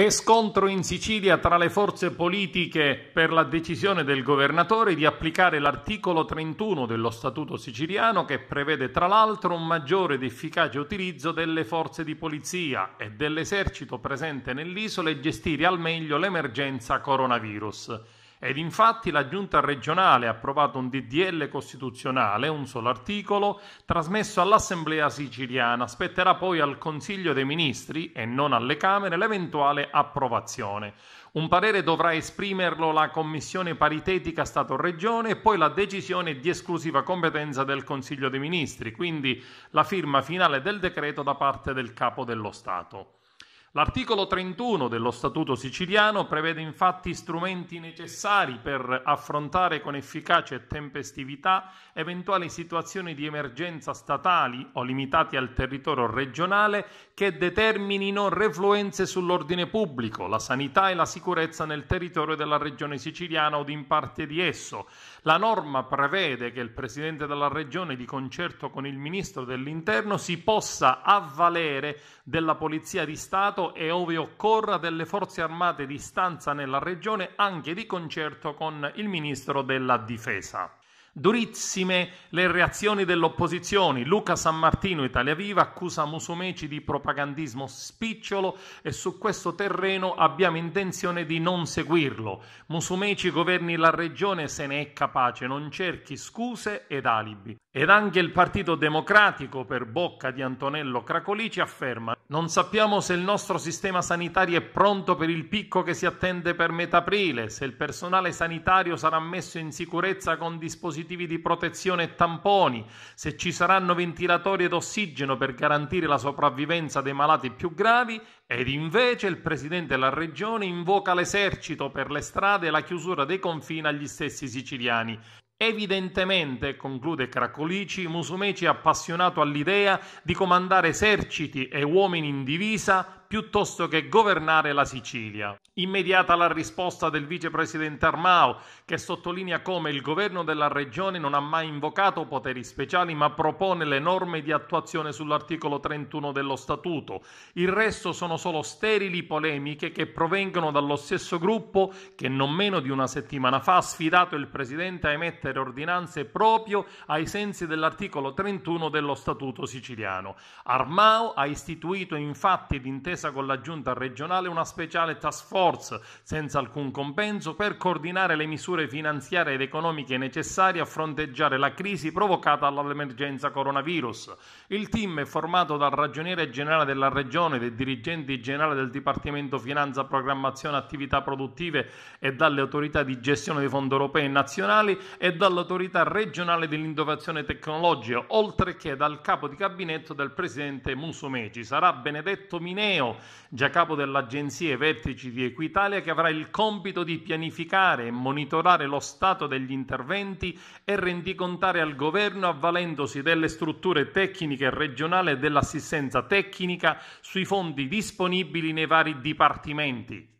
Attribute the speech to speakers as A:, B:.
A: E scontro in Sicilia tra le forze politiche per la decisione del governatore di applicare l'articolo 31 dello Statuto siciliano che prevede tra l'altro un maggiore ed efficace utilizzo delle forze di polizia e dell'esercito presente nell'isola e gestire al meglio l'emergenza coronavirus. Ed infatti la giunta regionale ha approvato un DDL costituzionale, un solo articolo, trasmesso all'Assemblea siciliana. Spetterà poi al Consiglio dei Ministri e non alle Camere l'eventuale approvazione. Un parere dovrà esprimerlo la Commissione paritetica Stato-Regione e poi la decisione di esclusiva competenza del Consiglio dei Ministri, quindi la firma finale del decreto da parte del Capo dello Stato. L'articolo 31 dello Statuto siciliano prevede infatti strumenti necessari per affrontare con efficacia e tempestività eventuali situazioni di emergenza statali o limitate al territorio regionale che determinino refluenze sull'ordine pubblico, la sanità e la sicurezza nel territorio della regione siciliana o in parte di esso. La norma prevede che il Presidente della Regione, di concerto con il Ministro dell'Interno, si possa avvalere della Polizia di Stato Stato e, ove occorra, delle forze armate di stanza nella regione anche di concerto con il ministro della difesa. Durissime le reazioni dell'opposizione. Luca San Martino, Italia Viva, accusa Musumeci di propagandismo spicciolo e su questo terreno abbiamo intenzione di non seguirlo. Musumeci governi la regione se ne è capace, non cerchi scuse ed alibi. Ed anche il Partito Democratico, per bocca di Antonello Cracolici, afferma «Non sappiamo se il nostro sistema sanitario è pronto per il picco che si attende per metà aprile, se il personale sanitario sarà messo in sicurezza con dispositivi di protezione e tamponi, se ci saranno ventilatori ed ossigeno per garantire la sopravvivenza dei malati più gravi ed invece il presidente della regione invoca l'esercito per le strade e la chiusura dei confini agli stessi siciliani. Evidentemente, conclude Cracolici, Musumeci è appassionato all'idea di comandare eserciti e uomini in divisa piuttosto che governare la Sicilia. Immediata la risposta del vicepresidente Armao, che sottolinea come il governo della regione non ha mai invocato poteri speciali, ma propone le norme di attuazione sull'articolo 31 dello Statuto. Il resto sono solo sterili polemiche che provengono dallo stesso gruppo che non meno di una settimana fa ha sfidato il presidente a emettere ordinanze proprio ai sensi dell'articolo 31 dello Statuto siciliano. Armao ha istituito infatti d'intesa attesa con la giunta regionale una speciale task force senza alcun compenso per coordinare le misure finanziarie ed economiche necessarie a fronteggiare la crisi provocata dall'emergenza coronavirus. Il team è formato dal ragioniere generale della regione, dai dirigenti generali del Dipartimento Finanza, Programmazione, Attività Produttive e dalle autorità di gestione dei fondi europei e nazionali e dall'autorità regionale dell'innovazione tecnologica, oltre che dal capo di gabinetto del presidente Musumeci. Sarà Benedetto Mineo già capo dell'agenzia e vertici di Equitalia, che avrà il compito di pianificare e monitorare lo stato degli interventi e rendicontare al governo avvalendosi delle strutture tecniche regionali e dell'assistenza tecnica sui fondi disponibili nei vari dipartimenti.